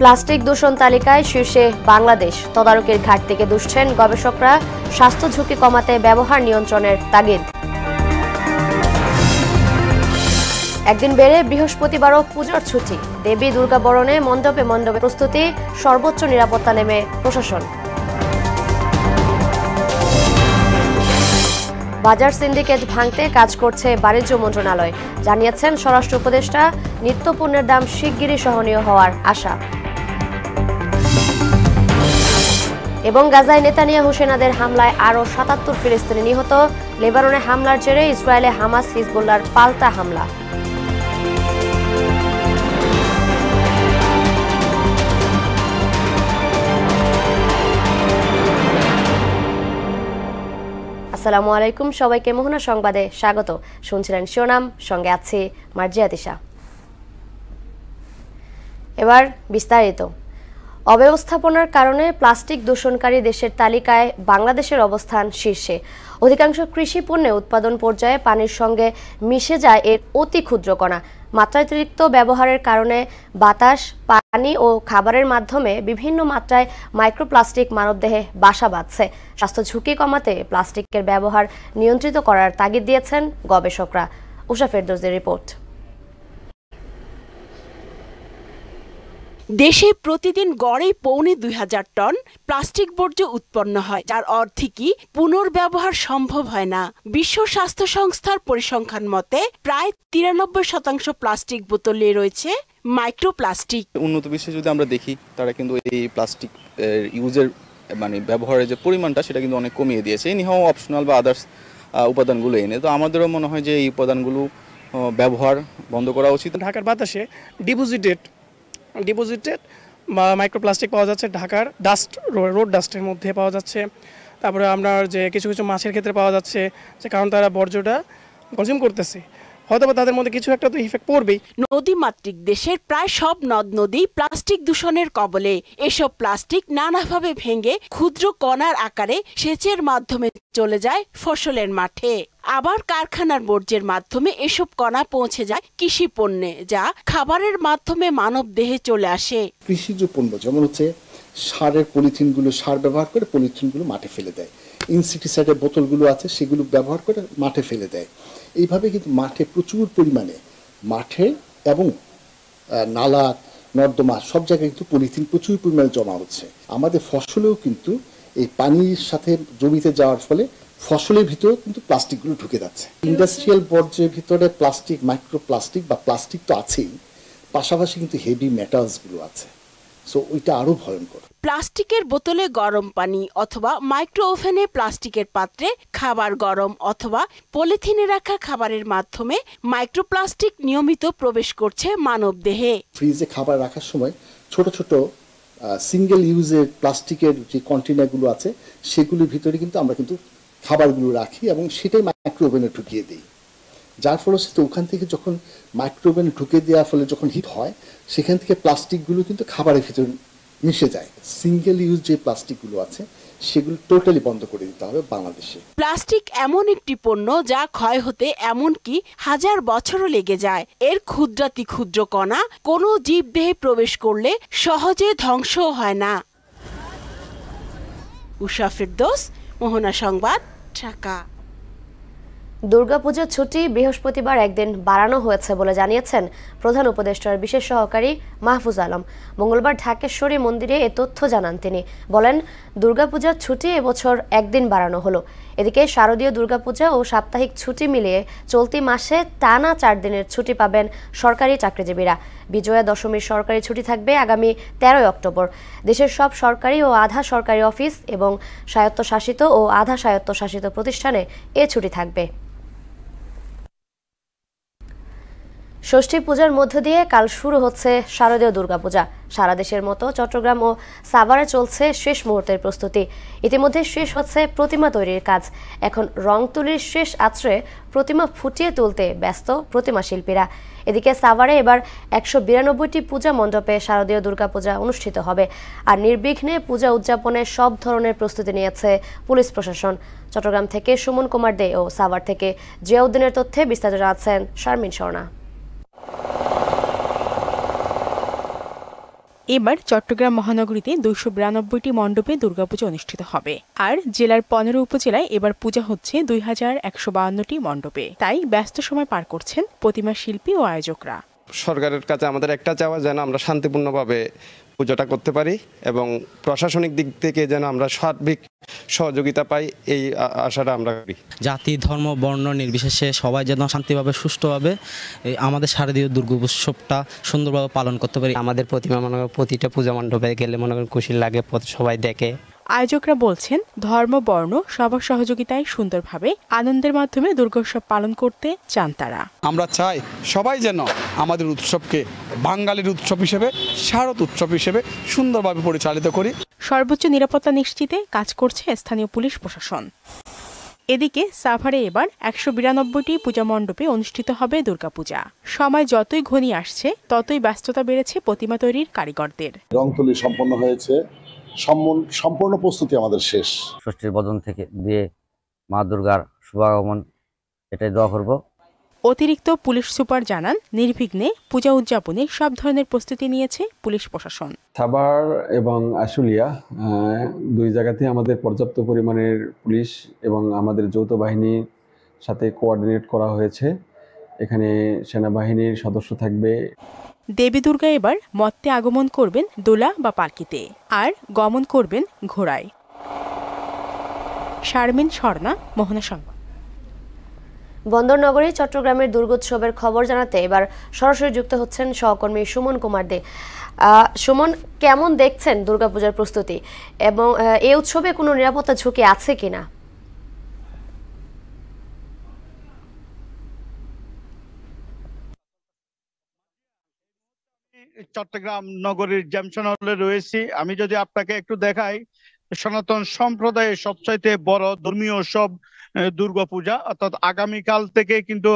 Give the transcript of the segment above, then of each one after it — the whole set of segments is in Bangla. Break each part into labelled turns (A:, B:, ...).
A: প্লাস্টিক দূষণ তালিকায় শীর্ষে বাংলাদেশ তদারকির থেকে দুষছেন গবেষকরা স্বাস্থ্য ঝুঁকি কমাতে ব্যবহার নিয়ন্ত্রণের তাগিদ একদিন বেড়ে বৃহস্পতিবারও পুজোর ছুটি দেবী দুর্গা বরণে মণ্ডপে মণ্ডপে প্রস্তুতি সর্বোচ্চ নিরাপত্তা নেমে প্রশাসন বাজার সিন্ডিকেট ভাঙতে কাজ করছে বাণিজ্য মন্ত্রণালয় জানিয়েছেন স্বরাষ্ট্র উপদেষ্টা নিত্যপণ্যের দাম শিগগিরই সহনীয় হওয়ার আশা এবং গাজায় নেতানিয়া হোসেনাদের হামলায় আরও সাতাত্তর ফিলিস্তিনি নিহত লেবাননে হামলার জেরে ইসরায়েলে হামাস হিজবুল্লার পাল্টা হামলা আসসালামু আলাইকুম সবাইকে মোহনা সংবাদে স্বাগত শুনছিলেন সোনাম সঙ্গে আছে মার্জিয়া তিশা এবার বিস্তারিত অব্যবস্থাপনার কারণে প্লাস্টিক দূষণকারী দেশের তালিকায় বাংলাদেশের অবস্থান শীর্ষে অধিকাংশ কৃষি পণ্যে উৎপাদন পর্যায়ে পানির সঙ্গে মিশে যায় এর অতি ক্ষুদ্র কণা মাত্রাতিরিক্ত ব্যবহারের কারণে বাতাস পানি ও খাবারের মাধ্যমে বিভিন্ন মাত্রায় মাইক্রোপ্লাস্টিক মানবদেহে বাসা বাঁধছে স্বাস্থ্য ঝুঁকি কমাতে প্লাস্টিকের ব্যবহার নিয়ন্ত্রিত করার তাগিদ দিয়েছেন গবেষকরা উষা ফেরদোজের রিপোর্ট দেশে প্রতিদিন গড়ে পৌনে দুই
B: হাজার টন প্লাস্টিক বর্জ্য উৎপন্ন হয় যার অর্ধেকই পুনর্ব্যবহার সম্ভব হয় না বিশ্ব স্বাস্থ্য সংস্থার পরিসংখ্যান মতে প্রায় তিরানব্বই শতাংশ প্লাস্টিক বোতলে রয়েছে মাইক্রোপ্লাস্টিক
C: উন্নত বিশ্বে যদি আমরা দেখি তারা কিন্তু এই প্লাস্টিক ইউজের মানে ব্যবহারের যে পরিমাণটা সেটা কিন্তু অনেক কমিয়ে দিয়েছে নিহাও অপশনাল বা আদার্স উপাদানগুলো এনে তো আমাদেরও মনে হয় যে এই উপাদানগুলো ব্যবহার বন্ধ করা উচিত
D: ঢাকার বাতাসে ডিপোজিটেড ডিপোজিটেড মাইক্রোপ্লাস্টিক পাওয়া যাচ্ছে ঢাকার ডাস্ট রোড ডাস্টের মধ্যে পাওয়া যাচ্ছে তারপরে আপনার যে কিছু কিছু মাছের ক্ষেত্রে পাওয়া যাচ্ছে
B: যে কারণ তারা বর্জ্যটা কনজিউম করতেছে হয়তো তাদের মধ্যে কিছু একটা তো ইফেক্ট পড়বেই নদীমাতৃক দেশের প্রায় সব নদ নদী প্লাস্টিক দূষণের কবলে এসব প্লাস্টিক নানাভাবে ভেঙে ক্ষুদ্র কণার আকারে সেচের মাধ্যমে চলে যায় ফসলের মাঠে আবার কারখানার বর্জ্যের মাধ্যমে এসব কণা পৌঁছে যায় কৃষি পণ্যে যা খাবারের মাধ্যমে মানব দেহে চলে আসে
C: কৃষিজ পণ্য যেমন হচ্ছে সারের পলিথিনগুলো সার ব্যবহার করে পলিথিনগুলো মাঠে ফেলে দেয় ইনসেক্টিসাইডের বোতলগুলো আছে সেগুলো ব্যবহার করে মাঠে ফেলে দেয় এইভাবে কিন্তু মাঠে প্রচুর পরিমাণে মাঠে এবং নালা নর্দমা সব জায়গায় কিন্তু পলিথিন প্রচুর পরিমাণে জমা হচ্ছে আমাদের ফসলেও কিন্তু এই পানির সাথে জমিতে যাওয়ার ফলে ফসলের ভিতরেও কিন্তু প্লাস্টিকগুলো ঢুকে যাচ্ছে ইন্ডাস্ট্রিয়াল বর্জ্যের ভিতরে প্লাস্টিক মাইক্রো প্লাস্টিক বা প্লাস্টিক তো আছেই পাশাপাশি কিন্তু হেভি মেটালসগুলো আছে সো ওইটা আরও ভয়ঙ্কর
B: প্লাস্টিকের বোতলে গরম পানি অথবা মাইক্রো ওভেনে প্লাস্টিকের পাত্রে খাবার গরম অথবা পলিথিনে রাখা খাবারের মাধ্যমে মাইক্রোপ্লাস্টিক নিয়মিত প্রবেশ করছে মানব দেহে
C: ফ্রিজে খাবার রাখার সময় ছোট ছোট সিঙ্গেল ইউজের প্লাস্টিকের যে কন্টেনারগুলো আছে সেগুলির ভিতরে কিন্তু আমরা কিন্তু খাবারগুলো রাখি এবং সেটাই মাইক্রো ওভেনে ঢুকিয়ে দিই যার ফলে ফলশ্রুতিতে ওখান থেকে যখন ওভেনে ঢুকে দেওয়ার ফলে যখন হিট হয় সেখান থেকে প্লাস্টিকগুলো কিন্তু খাবারের ভিতরে মিশে যায় সিঙ্গেল ইউজ যে প্লাস্টিকগুলো আছে সেগুলো টোটালি বন্ধ করে দিতে হবে বাংলাদেশে
B: প্লাস্টিক এমন একটি পণ্য যা ক্ষয় হতে এমন কি হাজার বছরও লেগে যায় এর ক্ষুদ্রাতি ক্ষুদ্র কণা কোনো জীবদেহে প্রবেশ করলে সহজে ধ্বংস হয় না
A: উষা ফিরদোস মোহনা সংবাদ ঢাকা দুর্গাপূজার ছুটি বৃহস্পতিবার একদিন বাড়ানো হয়েছে বলে জানিয়েছেন প্রধান উপদেষ্টার বিশেষ সহকারী মাহফুজ আলম মঙ্গলবার ঢাকেশ্বরী মন্দিরে এ তথ্য জানান তিনি বলেন দুর্গাপূজার ছুটি এবছর একদিন বাড়ানো হলো এদিকে শারদীয় দুর্গাপূজা ও সাপ্তাহিক ছুটি মিলিয়ে চলতি মাসে টানা চার দিনের ছুটি পাবেন সরকারি চাকরিজীবীরা বিজয়া দশমীর সরকারি ছুটি থাকবে আগামী তেরোই অক্টোবর দেশের সব সরকারি ও আধা সরকারি অফিস এবং স্বায়ত্তশাসিত ও আধা স্বায়ত্তশাসিত প্রতিষ্ঠানে এ ছুটি থাকবে ষষ্ঠী পূজার মধ্য দিয়ে কাল শুরু হচ্ছে শারদীয় দুর্গাপূজা সারা দেশের মতো চট্টগ্রাম ও সাভারে চলছে শেষ মুহূর্তের প্রস্তুতি ইতিমধ্যে শেষ হচ্ছে প্রতিমা তৈরির কাজ এখন রং তুলির শেষ আশ্রয়ে প্রতিমা ফুটিয়ে তুলতে ব্যস্ত প্রতিমা শিল্পীরা এদিকে সাভারে এবার একশো বিরানব্বইটি পূজা মণ্ডপে শারদীয় দুর্গাপূজা অনুষ্ঠিত হবে আর নির্বিঘ্নে পূজা উদযাপনে সব ধরনের প্রস্তুতি নিয়েছে পুলিশ প্রশাসন চট্টগ্রাম থেকে সুমন কুমার দে ও সাভার থেকে জিয়াউদ্দিনের তথ্যে বিস্তারিত জানাচ্ছেন শারমিন শর্মা
E: এবার চট্টগ্রাম মহানগরীতে দুইশো বিরানব্বইটি মণ্ডপে দুর্গাপূজা অনুষ্ঠিত হবে আর জেলার পনেরো উপজেলায় এবার পূজা হচ্ছে দুই হাজার একশো বাউন্নটি মণ্ডপে তাই ব্যস্ত সময় পার করছেন প্রতিমা শিল্পী ও আয়োজকরা
D: সরকারের কাছে আমাদের একটা চাওয়া যেন আমরা শান্তিপূর্ণভাবে পুজোটা করতে পারি এবং প্রশাসনিক দিক থেকে যেন আমরা সার্বিক সহযোগিতা পাই এই আশাটা আমরা করি
F: জাতি ধর্ম বর্ণ নির্বিশেষে সবাই যেন শান্তিভাবে সুষ্ঠুভাবে আমাদের শারদীয় উৎসবটা সুন্দরভাবে পালন করতে পারি আমাদের প্রতিমা মনে প্রতিটা পূজা মণ্ডপে গেলে মনে করেন খুশি লাগে সবাই দেখে
E: আয়োজকরা বলছেন ধর্ম বর্ণ সবার সহযোগিতায় সুন্দরভাবে আনন্দের মাধ্যমে দুর্গোৎসব পালন করতে চান তারা
D: আমরা চাই সবাই যেন আমাদের উৎসবকে বাঙালির উৎসব হিসেবে শারদ উৎসব হিসেবে সুন্দরভাবে পরিচালিত করি
E: সর্বোচ্চ নিরাপত্তা নিশ্চিতে কাজ করছে স্থানীয় পুলিশ প্রশাসন এদিকে সাভারে এবার একশো বিরানব্বইটি পূজা মণ্ডপে অনুষ্ঠিত হবে দুর্গাপূজা সময় যতই ঘনি আসছে ততই ব্যস্ততা বেড়েছে প্রতিমা তৈরির কারিগরদের
C: রংতুলি সম্পন্ন হয়েছে সম্পূর্ণ প্রস্তুতি আমাদের শেষ ষষ্ঠীর বদন থেকে দিয়ে মা দুর্গার শুভাগমন এটাই দোয়া করব
E: অতিরিক্ত পুলিশ সুপার জানান নির্বিঘ্নে পূজা উদযাপনে সব ধরনের প্রস্তুতি নিয়েছে পুলিশ প্রশাসন
F: থাবার এবং আশুলিয়া দুই জায়গাতে আমাদের পর্যাপ্ত পরিমাণের পুলিশ এবং আমাদের যৌথ বাহিনীর সাথে কোঅর্ডিনেট করা হয়েছে এখানে সেনাবাহিনীর সদস্য থাকবে
E: দেবী দুর্গা এবার মত্তে আগমন করবেন দোলা বা পালকিতে আর গমন
A: করবেন ঘোড়ায় শারমিন স্বর্ণা মোহনা সংবাদ বন্দরনগরী চট্টগ্রামের দুর্গোৎসবের খবর জানাতে এবার সরাসরি যুক্ত হচ্ছেন সহকর্মী সুমন কুমার দে সুমন কেমন দেখছেন দুর্গাপূজার প্রস্তুতি এবং এ উৎসবে কোনো নিরাপত্তা ঝুঁকি আছে কিনা
D: চট্টগ্রাম নগরীর জ্যামসন হলে রয়েছি আমি যদি আপনাকে একটু দেখাই সনাতন সম্প্রদায়ের সবচাইতে বড় ধর্মীয় উৎসব দুর্গাপূজা অর্থাৎ আগামীকাল থেকে কিন্তু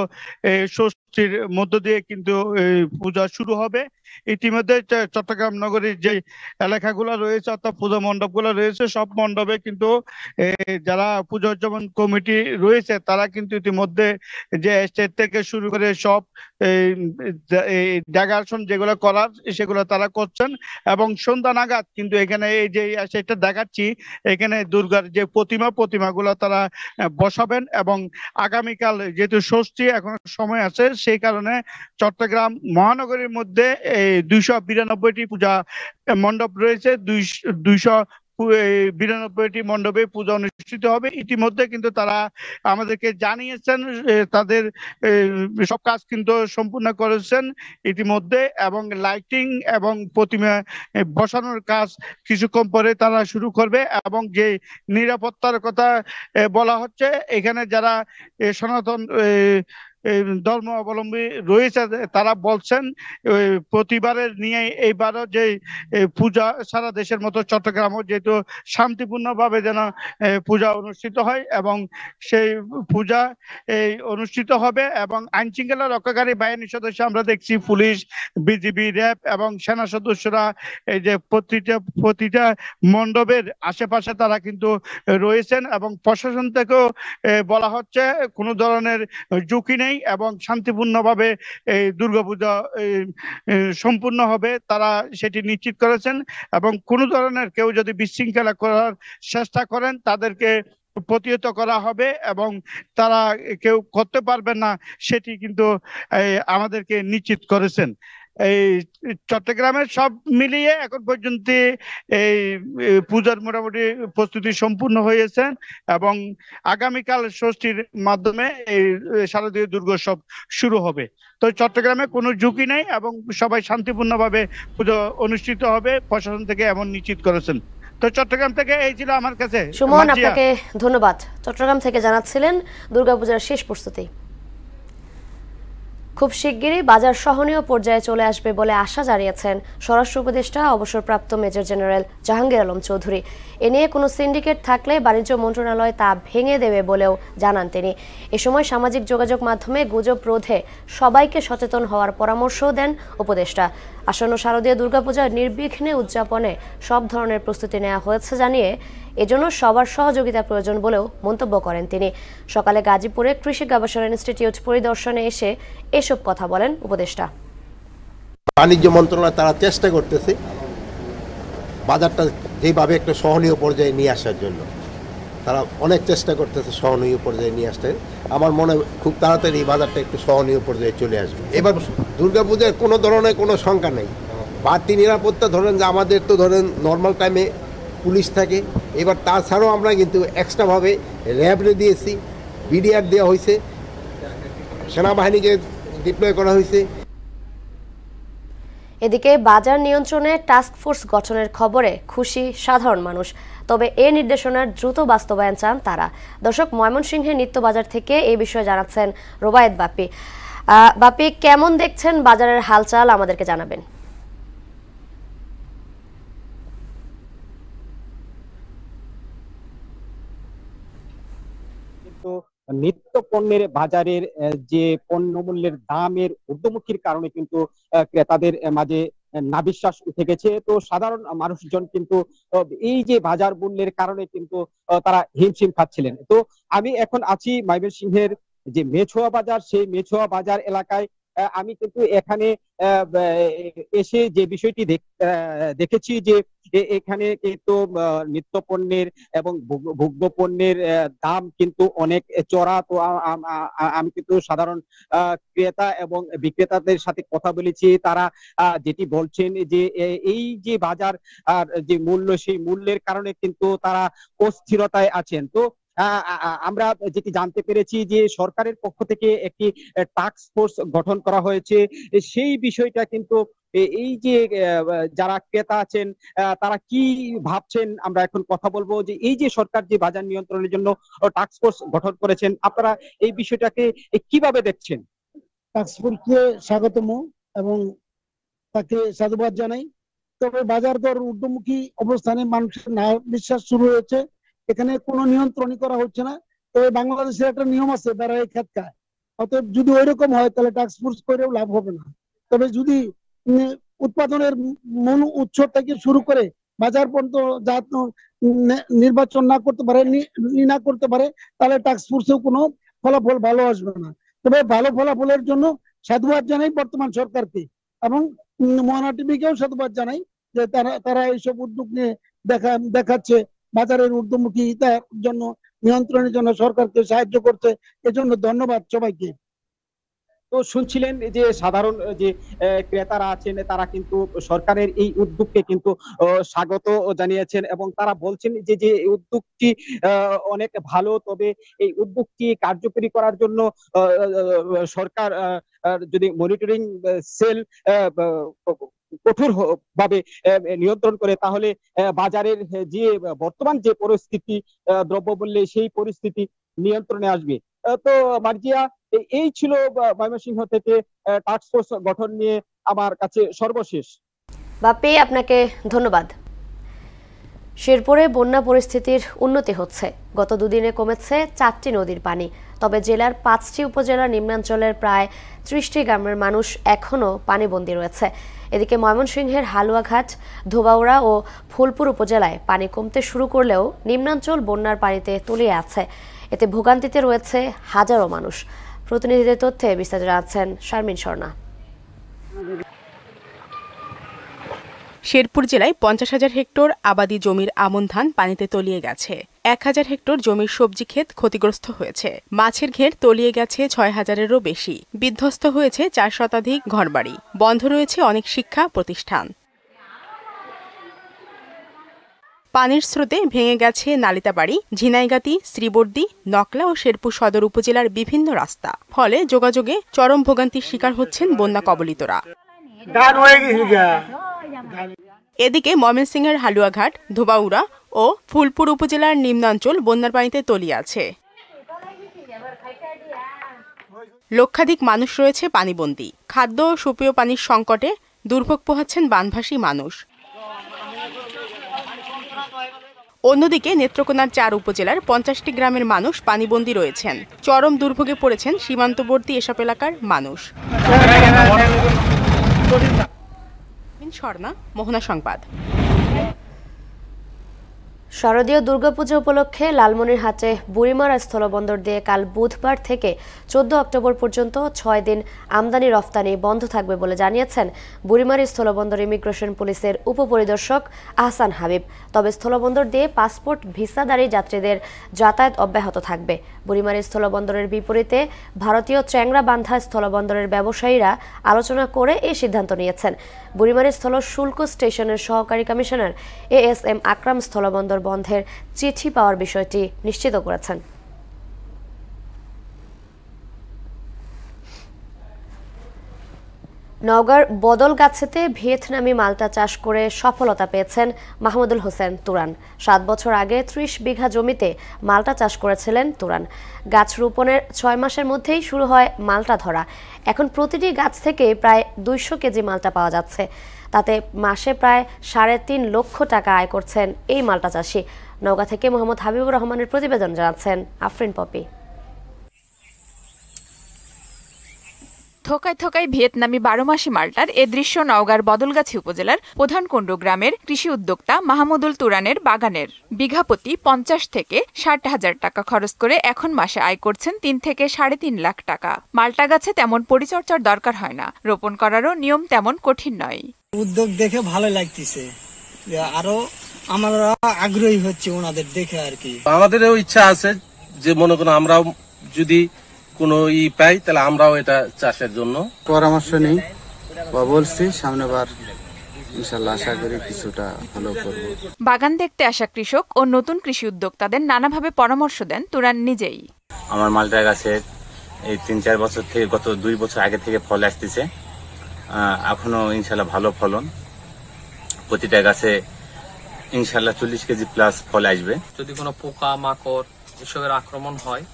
D: মধ্য দিয়ে কিন্তু পূজা শুরু হবে ইতিমধ্যে চট্টগ্রাম নগরীর যে এলাকাগুলো রয়েছে অর্থাৎ পূজা মণ্ডপগুলো রয়েছে সব মণ্ডপে কিন্তু যারা পূজা উদযাপন কমিটি রয়েছে তারা কিন্তু ইতিমধ্যে যে স্টেট থেকে শুরু করে সব ডেকারেশন যেগুলো করার সেগুলো তারা করছেন এবং সন্ধ্যা নাগাদ কিন্তু এখানে এই যে স্টেটটা দেখাচ্ছি এখানে দুর্গার যে প্রতিমা প্রতিমাগুলো তারা বসাবেন এবং আগামীকাল যেহেতু ষষ্ঠী এখন সময় আছে সেই কারণে চট্টগ্রাম মহানগরীর মধ্যে এই দুইশো বিরানব্বইটি পূজা মণ্ডপ রয়েছে দুইশো বিরানব্বইটি মণ্ডপে পূজা অনুষ্ঠিত হবে ইতিমধ্যে কিন্তু তারা আমাদেরকে জানিয়েছেন তাদের সব কাজ কিন্তু সম্পূর্ণ করেছেন ইতিমধ্যে এবং লাইটিং এবং প্রতিমা বসানোর কাজ কিছুক্ষণ পরে তারা শুরু করবে এবং যে নিরাপত্তার কথা বলা হচ্ছে এখানে যারা সনাতন ধর্ম অবলম্বী রয়েছে তারা বলছেন প্রতিবারের নিয়ে এইবারও যে পূজা সারা দেশের মতো চট্টগ্রামও যেহেতু শান্তিপূর্ণভাবে যেন পূজা অনুষ্ঠিত হয় এবং সেই পূজা এই অনুষ্ঠিত হবে এবং আইন শৃঙ্খলা রক্ষাকারী বাহিনীর সদস্য আমরা দেখছি পুলিশ বিজিবি র্যাব এবং সেনা সদস্যরা এই যে প্রতিটা প্রতিটা মণ্ডপের আশেপাশে তারা কিন্তু রয়েছেন এবং প্রশাসন থেকেও বলা হচ্ছে কোনো ধরনের ঝুঁকি নেই এবং শান্তিপূর্ণভাবে এই দুর্গাপূজা সম্পূর্ণ হবে তারা সেটি নিশ্চিত করেছেন এবং কোনো ধরনের কেউ যদি বিশৃঙ্খলা করার চেষ্টা করেন তাদেরকে প্রতিহত করা হবে এবং তারা কেউ করতে পারবে না সেটি কিন্তু আমাদেরকে নিশ্চিত করেছেন এই চট্টগ্রামের সব মিলিয়ে এখন পর্যন্ত এই পূজার মোটামুটি প্রস্তুতি সম্পূর্ণ হয়েছে এবং আগামীকাল ষষ্ঠীর মাধ্যমে এই শারদীয় দুর্গোৎসব শুরু হবে তো চট্টগ্রামে কোনো ঝুঁকি নেই এবং সবাই শান্তিপূর্ণভাবে পুজো অনুষ্ঠিত হবে প্রশাসন থেকে এমন নিশ্চিত করেছেন তো চট্টগ্রাম থেকে এই ছিল আমার কাছে সুমন আপনাকে
A: ধন্যবাদ চট্টগ্রাম থেকে জানাচ্ছিলেন দুর্গাপূজার শেষ প্রস্তুতি খুব শিগগিরই বাজার সহনীয় পর্যায়ে চলে আসবে বলে আশা জানিয়েছেন স্বরাষ্ট্র উপদেষ্টা অবসরপ্রাপ্ত মেজর জেনারেল জাহাঙ্গীর আলম চৌধুরী এ নিয়ে কোনো সিন্ডিকেট থাকলে বাণিজ্য মন্ত্রণালয় তা ভেঙে দেবে বলেও জানান তিনি এ সময় সামাজিক যোগাযোগ মাধ্যমে গুজব রোধে সবাইকে সচেতন হওয়ার পরামর্শও দেন উপদেষ্টা আসন্ন শারদীয় দুর্গাপূজার নির্বিঘ্নে উদযাপনে সব ধরনের প্রস্তুতি নেওয়া হয়েছে জানিয়ে এজন্য সবার সহযোগিতা প্রয়োজন বলেও মন্তব্য করেন তিনি সকালে গাজীপুরে কৃষি গবেষণা ইনস্টিটিউট পরিদর্শনে এসে এসব কথা বলেন উপদেষ্টা
C: বাণিজ্য মন্ত্রণালয় তারা চেষ্টা করতেছে বাজারটা যেভাবে একটা সহনীয় পর্যায়ে নিয়ে আসার জন্য তারা অনেক চেষ্টা করতেছে সহনীয় পর্যায়ে নিয়ে আসতে আমার মনে খুব তাড়াতাড়ি এই বাজারটা একটু সহনীয় পর্যায়ে চলে আসবে এবার দুর্গাপূজার কোনো ধরনের কোনো শঙ্কা নেই বাড়তি নিরাপত্তা ধরেন যে আমাদের তো ধরেন নর্মাল টাইমে পুলিশ থাকে এবার তাছাড়াও আমরা কিন্তু এক্সট্রাভাবে র্যাবরে দিয়েছি বিডিআর দেওয়া হয়েছে সেনাবাহিনীকে ডিপ্লয় করা হয়েছে
A: এদিকে বাজার নিয়ন্ত্রণে টাস্কফোর্স গঠনের খবরে খুশি সাধারণ মানুষ তবে এ নির্দেশনার দ্রুত বাস্তবায়ন চান তারা দর্শক ময়মনসিংহের নিত্যবাজার থেকে এই বিষয়ে জানাচ্ছেন রোবায়েত বাপি বাপি কেমন দেখছেন বাজারের হালচাল আমাদেরকে জানাবেন
F: নিত্য পণ্যের বাজারের যে পণ্যমূল্যের দামের ঊর্ধ্বমুখীর কারণে কিন্তু ক্রেতাদের মাঝে না বিশ্বাস উঠে গেছে তো সাধারণ মানুষজন কিন্তু এই যে বাজার মূল্যের কারণে কিন্তু তারা হিমশিম খাচ্ছিলেন তো আমি এখন আছি মাইবেল সিংহের যে মেছোয়া বাজার সেই মেছোয়া বাজার এলাকায় আমি কিন্তু এখানে এসে যে বিষয়টি দেখেছি যে এখানে কিন্তু নিত্য পণ্যের এবং ভোগ্য পণ্যের দাম কিন্তু অনেক চড়া তো আমি কিন্তু সাধারণ ক্রেতা এবং বিক্রেতাদের সাথে কথা বলেছি তারা যেটি বলছেন যে এই যে বাজার আর যে মূল্য সেই মূল্যের কারণে কিন্তু তারা অস্থিরতায় আছেন তো আমরা যেটি জানতে পেরেছি যে সরকারের পক্ষ থেকে একটি টাস্ক ফোর্স গঠন করা হয়েছে সেই বিষয়টা কিন্তু এই যে যারা ক্রেতা আছেন তারা কি ভাবছেন আমরা এখন কথা বলবো যে এই যে সরকার যে বাজার নিয়ন্ত্রণের জন্য টাস্ক ফোর্স গঠন করেছেন আপনারা এই বিষয়টাকে কিভাবে দেখছেন
D: টাস্ক ফোর্সকে স্বাগতম এবং তাকে সাধুবাদ জানাই তবে বাজার দর ঊর্ধ্বমুখী অবস্থানে মানুষের বিশ্বাস শুরু হয়েছে এখানে কোনো নিয়ন্ত্রণই করা হচ্ছে না তবে বাংলাদেশের একটা নিয়ম আছে বেড়ায় খেত অতএব যদি ওই রকম হয় তাহলে ট্যাক্স ফোর্স করেও লাভ হবে না তবে যদি উৎপাদনের মূল উৎস থেকে শুরু করে বাজার পর্যন্ত যা নির্বাচন না করতে পারে না করতে পারে তাহলে ট্যাক্স ফোর্সেও কোনো ফলাফল ভালো আসবে না তবে ভালো ফলাফলের জন্য সাধুবাদ জানাই বর্তমান সরকারকে এবং মহানা টিভিকেও সাধুবাদ জানাই যে তারা তারা এইসব উদ্যোগ নিয়ে দেখা দেখাচ্ছে বাজারের ঊর্ধ্বমুখিতার জন্য নিয়ন্ত্রণের জন্য সরকারকে সাহায্য করছে এজন্য ধন্যবাদ সবাইকে
F: তো শুনছিলেন যে সাধারণ যে ক্রেতারা আছেন তারা কিন্তু সরকারের এই উদ্যোগকে কিন্তু স্বাগত জানিয়েছেন এবং তারা বলছেন যে যে উদ্যোগটি অনেক ভালো তবে এই উদ্যোগটি কার্যকরী করার জন্য সরকার যদি মনিটরিং সেল কঠোর ভাবে নিয়ন্ত্রণ করে তাহলে বাজারের যে বর্তমান যে পরিস্থিতি দ্রব্য বললে সেই পরিস্থিতি নিয়ন্ত্রণে আসবে তো মার্জিয়া এই ছিল ময়মনসিংহ থেকে টাস্ক ফোর্স গঠন নিয়ে আমার
A: কাছে সর্বশেষ বাপি আপনাকে ধন্যবাদ শেরপুরে বন্যা পরিস্থিতির উন্নতি হচ্ছে গত দুদিনে কমেছে চারটি নদীর পানি তবে জেলার পাঁচটি উপজেলার নিম্নাঞ্চলের প্রায় ত্রিশটি গ্রামের মানুষ এখনও পানিবন্দী রয়েছে এদিকে ময়মনসিংহের হালুয়াঘাট ধোবাউড়া ও ফুলপুর উপজেলায় পানি কমতে শুরু করলেও নিম্নাঞ্চল বন্যার পানিতে তলিয়ে আছে এতে ভোগান্তিতে রয়েছে হাজারো মানুষ প্রতিনিধিদের তথ্যে বিস্তারিত আছেন শারমিন স্বর্ণা
E: শেরপুর জেলায় পঞ্চাশ হাজার হেক্টর আবাদি জমির আমন ধান পানিতে তলিয়ে গেছে এক হাজার হেক্টর জমির সবজি ক্ষেত ক্ষতিগ্রস্ত হয়েছে মাছের ঘের তলিয়ে গেছে ছয় হাজারেরও বেশি বিধ্বস্ত হয়েছে চার শতাধিক ঘরবাড়ি বন্ধ রয়েছে অনেক শিক্ষা প্রতিষ্ঠান পানির স্রোতে ভেঙে গেছে নালিতাবাড়ি ঝিনাইগাতি শ্রীবর্দি নকলা ও শেরপুর সদর উপজেলার বিভিন্ন রাস্তা ফলে যোগাযোগে চরম ভোগান্তির শিকার হচ্ছেন বন্যা কবলিতরা এদিকে ময়মনসিংহের হালুয়াঘাট ধোবাউড়া ও ফুলপুর উপজেলার নিম্নাঞ্চল বন্যার পানিতে তলিয়ে আছে লক্ষাধিক মানুষ রয়েছে পানিবন্দী খাদ্য ও সুপেয় পানির সংকটে দুর্ভোগ পোহাচ্ছেন বানভাসী মানুষ অন্যদিকে নেত্রকোনার চার উপজেলার পঞ্চাশটি গ্রামের মানুষ পানিবন্দী রয়েছেন চরম দুর্ভোগে পড়েছেন সীমান্তবর্তী এসব এলাকার মানুষ
A: স্বর্ণা মোহনা সংবাদ শারদীয় দুর্গাপূজা উপলক্ষে লালমনিরহাটে বুড়িমারা স্থলবন্দর দিয়ে কাল বুধবার থেকে চোদ্দ অক্টোবর পর্যন্ত ছয় দিন আমদানি রফতানি বন্ধ থাকবে বলে জানিয়েছেন বুড়িমারি স্থলবন্দর ইমিগ্রেশন পুলিশের উপপরিদর্শক আহসান হাবিব তবে স্থলবন্দর দিয়ে পাসপোর্ট ভিসাদারী যাত্রীদের যাতায়াত অব্যাহত থাকবে বুড়িমারি স্থলবন্দরের বিপরীতে ভারতীয় চ্যাংরাবান্ধা স্থলবন্দরের ব্যবসায়ীরা আলোচনা করে এই সিদ্ধান্ত নিয়েছেন বুড়িমারি স্থল শুল্ক স্টেশনের সহকারী commissioner A S M Akram স্থলবন্দর কার্যকর বন্ধের চিঠি পাওয়ার বিষয়টি নিশ্চিত করেছেন নওগাঁর বদলগাছেতে ভিয়েতনামি মালটা চাষ করে সফলতা পেয়েছেন মাহমুদুল হোসেন তুরান সাত বছর আগে ত্রিশ বিঘা জমিতে মালটা চাষ করেছিলেন তুরান গাছ রোপণের ছয় মাসের মধ্যেই শুরু হয় মালটা ধরা এখন প্রতিটি গাছ থেকে প্রায় দুইশো কেজি মালটা পাওয়া যাচ্ছে তাতে মাসে প্রায় সাড়ে তিন লক্ষ টাকা আয় করছেন এই মালটা চাষি নওগাঁ থেকে মোহাম্মদ হাবিবুর রহমানের প্রতিবেদন জানাচ্ছেন আফরিন পপি থোকায় থোকায় ভিয়েতনামি বারো মাসি মাল্টার এ দৃশ্য
B: নওগাঁর বদলগাছি উপজেলার প্রধান কুণ্ড গ্রামের কৃষি উদ্যোক্তা মাহমুদুল তুরানের বাগানের বিঘাপতি পঞ্চাশ থেকে ষাট হাজার টাকা খরচ করে এখন মাসে আয় করছেন তিন থেকে সাড়ে তিন লাখ টাকা মাল্টা গাছে তেমন পরিচর্যার দরকার হয় না রোপণ করারও নিয়ম তেমন কঠিন নয়
F: উদ্যোগ দেখে ভালো লাগতেছে আরো আমরা আগ্রহী হচ্ছে ওনাদের দেখে আর কি
D: আমাদেরও ইচ্ছা আছে যে মনে করো আমরাও যদি কোনো ই পাই তাহলে আমরাও এটা চাষের জন্য পরামর্শ নেই বা বলছি
G: সামনেবার
B: বাগান দেখতে আসা কৃষক ও নতুন কৃষি উদ্যোক্তাদের নানাভাবে পরামর্শ দেন তুরান নিজেই
G: আমার মালটা গাছের এই তিন চার বছর থেকে গত দুই বছর আগে থেকে ফল আসতেছে এখনো ইনশাল্লাহ ভালো ফলন প্রতিটা গাছে ইনশাল্লাহ চল্লিশ কেজি প্লাস ফল আসবে
C: যদি কোনো পোকা মাকড় এসবের আক্রমণ হয়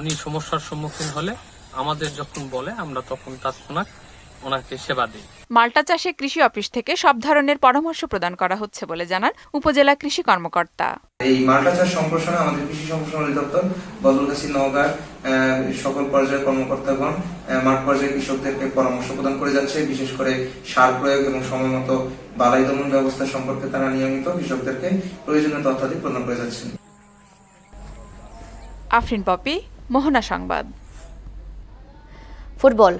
C: উনি সমস্যার সম্মুখীন হলে আমাদের যখন বলে আমরা তখন তৎক্ষণাৎ ওনাকে সেবা দিই
B: মাল্টা চাষে কৃষি অফিস থেকে সব ধরনের পরামর্শ প্রদান করা হচ্ছে বলে জানান উপজেলা কৃষি কর্মকর্তা
F: এই মাল্টা চাষ সম্প্রসারণে আমাদের কৃষি সম্প্রসারণ অধিদপ্তর বদলগাছি নওগাঁ সকল পর্যায়ের কর্মকর্তাগণ মাঠ পর্যায়ে কৃষকদেরকে পরামর্শ প্রদান করে যাচ্ছে বিশেষ করে সার প্রয়োগ এবং সময় মতো বালাই দমন ব্যবস্থা সম্পর্কে তারা নিয়মিত কৃষকদেরকে প্রয়োজনীয় তথ্যাদি
C: প্রদান করে যাচ্ছেন
A: আফরিন পপি মোহনা সংবাদ ফুটবল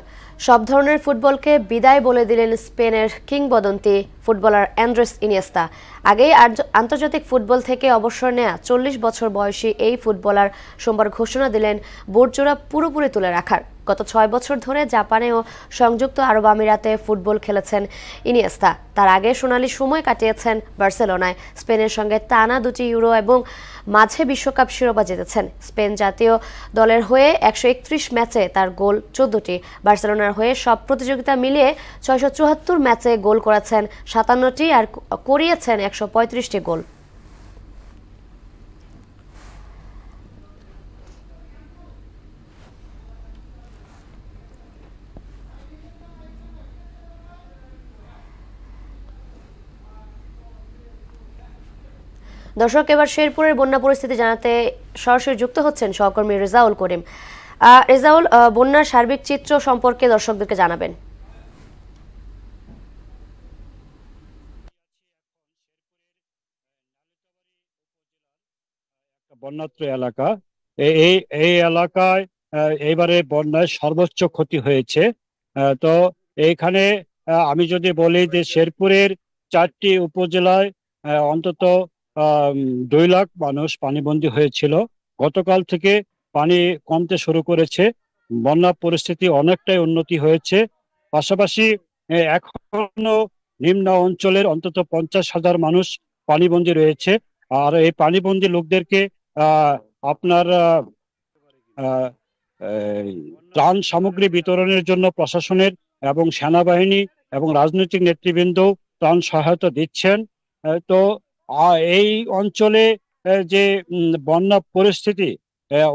A: সব ধরনের ফুটবলকে বিদায় বলে দিলেন স্পেনের কিংবদন্তি ফুটবলার অ্যান্ড্রেস ইনিয়েস্তা আগেই আন্তর্জাতিক ফুটবল থেকে অবসর নেয়া চল্লিশ বছর বয়সী এই ফুটবলার সোমবার ঘোষণা দিলেন বোর্ডজোড়া পুরোপুরি তুলে রাখার গত ছয় বছর ধরে জাপানে ও সংযুক্ত আরব আমিরাতে ফুটবল খেলেছেন ইনিয়েস্তা তার আগে সোনালি সময় কাটিয়েছেন বার্সেলোনায় স্পেনের সঙ্গে টানা দুটি ইউরো এবং মাঝে বিশ্বকাপ শিরোপা জিতেছেন স্পেন জাতীয় দলের হয়ে একশো একত্রিশ ম্যাচে তার গোল চোদ্দটি বার্সেলোনার হয়ে সব প্রতিযোগিতা মিলিয়ে ছয়শো ম্যাচে গোল করেছেন সাতান্নটি আর করিয়েছেন একশো পঁয়ত্রিশটি গোল দর্শক এবার শেরপুরের বন্যা পরিস্থিতি জানাতে সরাসরি যুক্ত হচ্ছেন সহকর্মী রেজাউল করিম রেজাউল বন্যার সার্বিক চিত্র সম্পর্কে দর্শকদেরকে জানাবেন
G: বন্যাত্র এলাকা এই এই এলাকায় এইবারে বন্যায় সর্বোচ্চ ক্ষতি হয়েছে তো এইখানে আমি যদি বলি যে শেরপুরের চারটি উপজেলায় অন্তত দুই লাখ মানুষ পানিবন্দী হয়েছিল গতকাল থেকে পানি কমতে শুরু করেছে বন্যা পরিস্থিতি অনেকটাই উন্নতি হয়েছে পাশাপাশি এখনো নিম্ন অঞ্চলের অন্তত পঞ্চাশ হাজার মানুষ পানিবন্দী রয়েছে আর এই পানিবন্দী লোকদেরকে আপনার ত্রাণ সামগ্রী বিতরণের জন্য প্রশাসনের এবং সেনাবাহিনী এবং রাজনৈতিক নেতৃবৃন্দ ত্রাণ সহায়তা দিচ্ছেন তো এই অঞ্চলে যে বন্যা পরিস্থিতি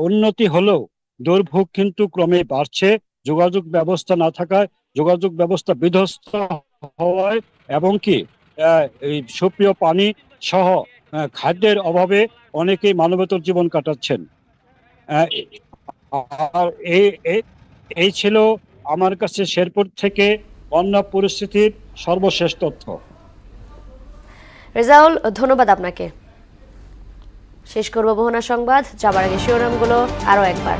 G: উন্নতি হলেও দুর্ভোগ কিন্তু ক্রমে বাড়ছে যোগাযোগ ব্যবস্থা না থাকায় যোগাযোগ ব্যবস্থা বিধ্বস্ত হওয়ায় এবং কি সুপ্রিয় পানি সহ খাদ্যের অভাবে অনেকেই মানবতর জীবন কাটাচ্ছেন আর এই এই ছিল আমার কাছে শেরপুর থেকে বন্যা পরিস্থিতির সর্বশেষ তথ্য
A: রেজাউল ধন্যবাদ আপনাকে শেষ করব বহনা সংবাদ যাবার আগে শিরোনামগুলো আরও একবার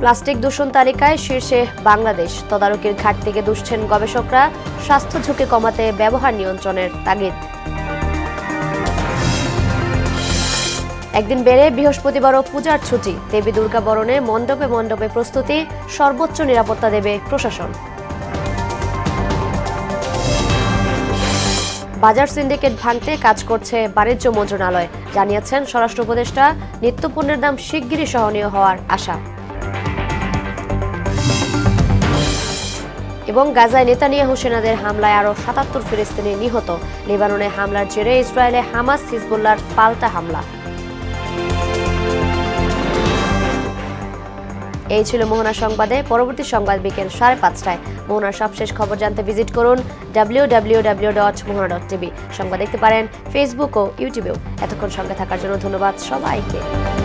A: প্লাস্টিক দূষণ তালিকায় শীর্ষে বাংলাদেশ তদারকির ঘাট থেকে দুষছেন গবেষকরা স্বাস্থ্য ঝুঁকি কমাতে ব্যবহার নিয়ন্ত্রণের তাগিদ একদিন বেড়ে বৃহস্পতিবারও পূজার ছুটি দেবী দুর্গা বরণে মণ্ডপে মণ্ডপে প্রস্তুতি সর্বোচ্চ নিরাপত্তা দেবে প্রশাসন বাজার সিন্ডিকেট ভাঙতে কাজ করছে বাণিজ্য মন্ত্রণালয় জানিয়েছেন স্বরাষ্ট্র উপদেষ্টা নিত্যপণ্যের দাম শিগগিরই সহনীয় হওয়ার আশা এবং গাজায় নেতানিয়া হোসেনাদের হামলায় আরও সাতাত্তর ফিলিস্তিনি নিহত লেবাননে হামলার জেরে ইসরায়েলে হামাস হিজবুল্লার পাল্টা হামলা এই ছিল মোহনা সংবাদে পরবর্তী সংবাদ বিকেল সাড়ে পাঁচটায় মোহনার সবশেষ খবর জানতে ভিজিট করুন W W W dot Mohona dot TV সংবাদ দেখতে পারেন ফেসবুক ও ইউটিউবেও এতক্ষণ সঙ্গে থাকার জন্য ধন্যবাদ সবাইকে